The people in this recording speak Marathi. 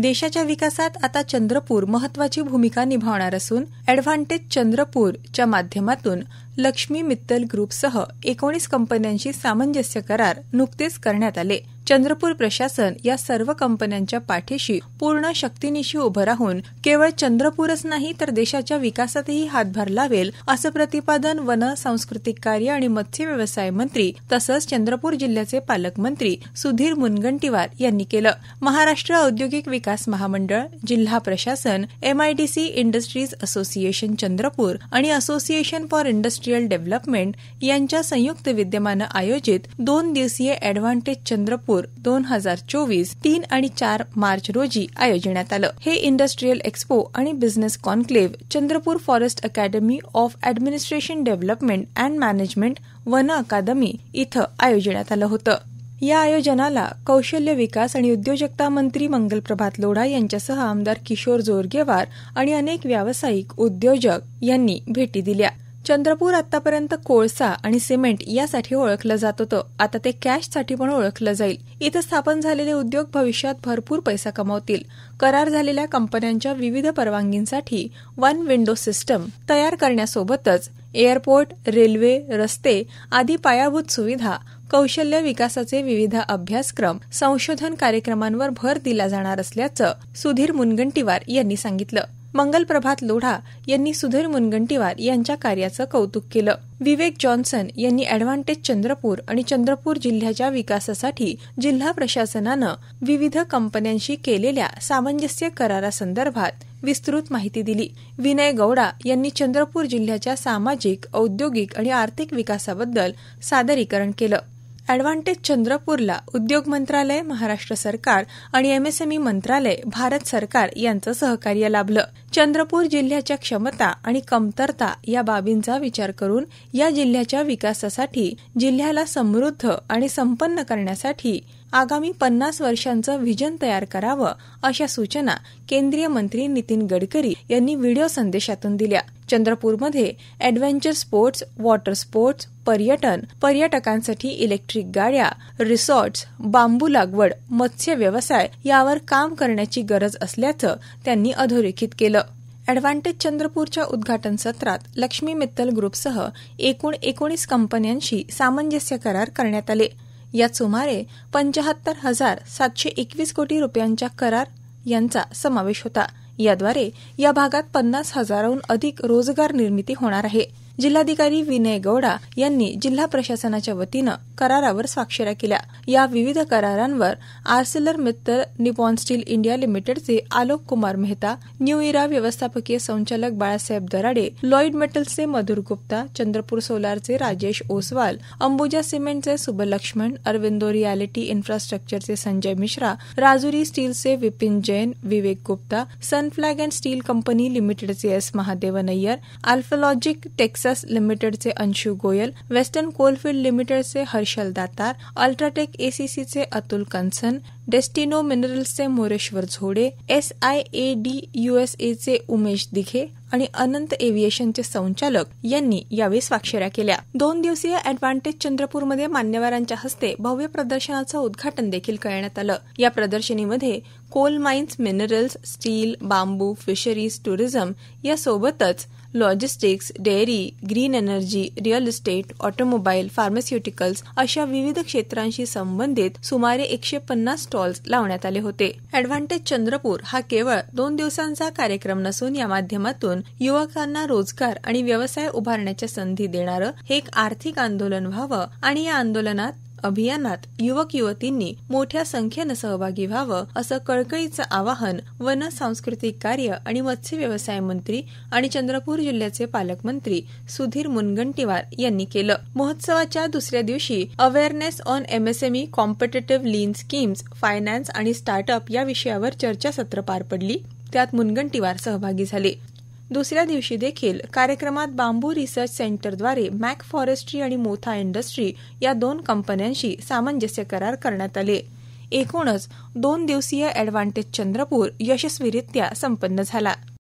देशाच्या विकासात आता चंद्रपूर महत्वाची भूमिका निभावणार असून अॅडव्हान्टेज चंद्रपूरच्या माध्यमातून लक्ष्मी मित्तल ग्रुपसह एकोणीस कंपन्यांशी सामंजस्य करार नुकतेच करण्यात आले चंद्रपूर प्रशासन या सर्व कंपन्यांच्या पाठीशी पूर्ण शक्तीनिशी उभं राहून केवळ चंद्रपूरच नाही तर देशाच्या विकासातही हातभार लावेल असं प्रतिपादन वन सांस्कृतिक कार्य आणि मत्स्य व्यवसाय मंत्री तसंच चंद्रपूर जिल्ह्याचे पालकमंत्री सुधीर मुनगंटीवार यांनी केलं महाराष्ट्र औद्योगिक विकास महामंडळ जिल्हा प्रशासन एमआयडीसी इंडस्ट्रीज असोसिएशन चंद्रपूर आणि असोसिएशन फॉर इंडस्ट्रीयल डेव्हलपमेंट यांच्या संयुक्त विद्यमानं आयोजित दोन दिवसीय एडव्हान्टेज चंद्रपूर फोर दोन हजार चोवीस तीन आणि चार मार्च रोजी आयोजण्यात आलं हे इंडस्ट्रीयल एक्स्पो आणि business conclave Chandrapur forest academy of administration development and management वन अकादमी इथं आयोजण्यात आलं होतं या आयोजनाला कौशल्य विकास आणि उद्योजकता मंत्री मंगल प्रभात लोढा यांच्यासह आमदार किशोर जोरगेवार आणि अनेक व्यावसायिक उद्योजक यांनी भेटी दिल्या चंद्रपूर आतापर्यंत कोळसा आणि सिमेंट यासाठी ओळखलं जात होतं आता ते कॅशसाठी पण ओळखलं जाईल इथं स्थापन झालेले उद्योग भविष्यात भरपूर पैसा कमावतील करार झालेल्या कंपन्यांच्या विविध परवानगींसाठी वन विंडो सिस्टम तयार करण्यासोबतच एअरपोर्ट रेल्वे रस्ते आदी पायाभूत सुविधा कौशल्य विकासाचे विविध अभ्यासक्रम संशोधन कार्यक्रमांवर भर दिला जाणार असल्याचं सुधीर मुनगंटीवार यांनी सांगितलं मंगल प्रभात लोढा यांनी सुधीर मुनगंटीवार यांच्या कार्याचं कौतुक केलं विवेक जॉन्सन यांनी अॅडव्हान्टेज चंद्रपूर आणि चंद्रपूर जिल्ह्याच्या विकासासाठी जिल्हा प्रशासनानं विविध कंपन्यांशी केलेल्या सामंजस्य करारासंदर्भात विस्तृत माहिती दिली विनय गौडा यांनी चंद्रपूर जिल्ह्याच्या सामाजिक औद्योगिक आणि आर्थिक विकासाबद्दल सादरीकरण केलं ऍडव्हान्टेज चंद्रपूरला उद्योग मंत्रालय महाराष्ट्र सरकार आणि एमएसएमई मंत्रालय भारत सरकार यांचं सहकार्य लाभलं चंद्रपूर जिल्ह्याच्या क्षमता आणि कमतरता या बाबींचा विचार करून या जिल्ह्याच्या विकासासाठी जिल्ह्याला समृद्ध आणि संपन्न करण्यासाठी आगामी पन्नास वर्षांचं व्हिजन तयार करावं अशा सूचना केंद्रीय मंत्री नितीन गडकरी यांनी व्हिडिओ संदेशातून दिल्या चंद्रपूरमध्ये ॲडव्हेंचर स्पोर्ट्स वॉटर स्पोर्ट्स पर्यटन पर्यटकांसाठी इलेक्ट्रिक गाड्या रिसॉर्ट्स बांबू लागवड मत्स्य व्यवसाय यावर काम करण्याची गरज असल्याचं त्यांनी अधोरेखित केलं अॅडव्हान्टेज चंद्रपूरच्या उद्घाटन सत्रात लक्ष्मी मित्तल ग्रुपसह एकूण एकोणीस कंपन्यांशी सामंजस्य करार करण्यात आले यात सुमारे पंचाहत्तर हजार सातशे एकवीस कोटी रुपयांच्या करार यांचा समावेश होता याद्वारे या भागात पन्नास हजाराहून अधिक रोजगार निर्मिती होणार आहे जिल्हाधिकारी विनय गौडा यांनी जिल्हा प्रशासनाच्या वतीनं करारावर स्वाक्षऱ्या केल्या या विविध करारांवर Arcelor Mittal Nippon Steel India लिमिटेडचे आलोक कुमार मेहता न्यू इरा व्यवस्थापकीय संचालक बाळासाहेब दराडे लॉईड मेटल्सचे मधुर गुप्ता चंद्रपूर सोलारचे राजेश ओसवाल अंबुजा सिमेंटचे सुबलक्ष्मण अरविंदो रियालिटी इन्फ्रास्ट्रक्चरचे संजय मिश्रा राजुरी स्टीलचे Vipin Jain Vivek Gupta Sunflag and Steel Company लिमिटेडचे एस महादेवन अय्यर अल्फालॉजिक टेक्स एक्सेस लिमिटेडचे अंशू गोयल वेस्टर्न कोलफिल्ड लिमिटेडचे हर्षल दातार अल्ट्राटेक एसीसीचे अतुल कंसन डेस्टिनो मिनरल्सचे Moreshwar Zode S I A D युएसएचे उमेश दिघे आणि अनंत एव्हिएशनचे संचालक यांनी यावेळी स्वाक्षऱ्या केल्या दोन दिवसीय अॅडव्हान्टेज चंद्रपूरमध्ये मान्यवरांच्या हस्ते भव्य प्रदर्शनाचं उद्घाटन देखील करण्यात आलं या प्रदर्शनीमध्ये coal mines minerals steel bamboo fisheries tourism यासोबतच logistics dairy green energy real estate automobile pharmaceuticals अशा विविध क्षेत्रांशी संबंधित सुमारे एकशे पन्नास स्टॉल्स लावण्यात आले होते अॅडव्हान्टेज चंद्रपूर हा केवळ दोन दिवसांचा कार्यक्रम नसून या माध्यमातून करून युवकांना रोजगार आणि व्यवसाय उभारण्याच्या संधी देणारं हे एक आर्थिक आंदोलन व्हावं आणि या आंदोलनात अभियानात युवक युवतींनी मोठ्या संख्येनं सहभागी व्हावं असं कळकळीचं आवाहन वन सांस्कृतिक कार्य आणि मत्स्य व्यवसाय मंत्री आणि चंद्रपूर जिल्ह्याचे पालकमंत्री सुधीर मुनगंटीवार यांनी केलं महोत्सवाच्या दुसऱ्या दिवशी awareness on MSME competitive lean schemes finance आणि स्टार्टअप या विषयावर चर्चासत्र पार पडली त्यात मुनगंटीवार सहभागी झाले दुसऱ्या दिवशी देखील कार्यक्रमात बांबू रिसर्च सेंटरद्वारे मॅक फॉरेस्ट्री आणि मोथा इंडस्ट्री या दोन कंपन्यांशी सामंजस्य करार करण्यात आले एकूणच दोन दिवसीय अॅडव्हान्टेज चंद्रपूर यशस्वीरित्या संपन्न झाला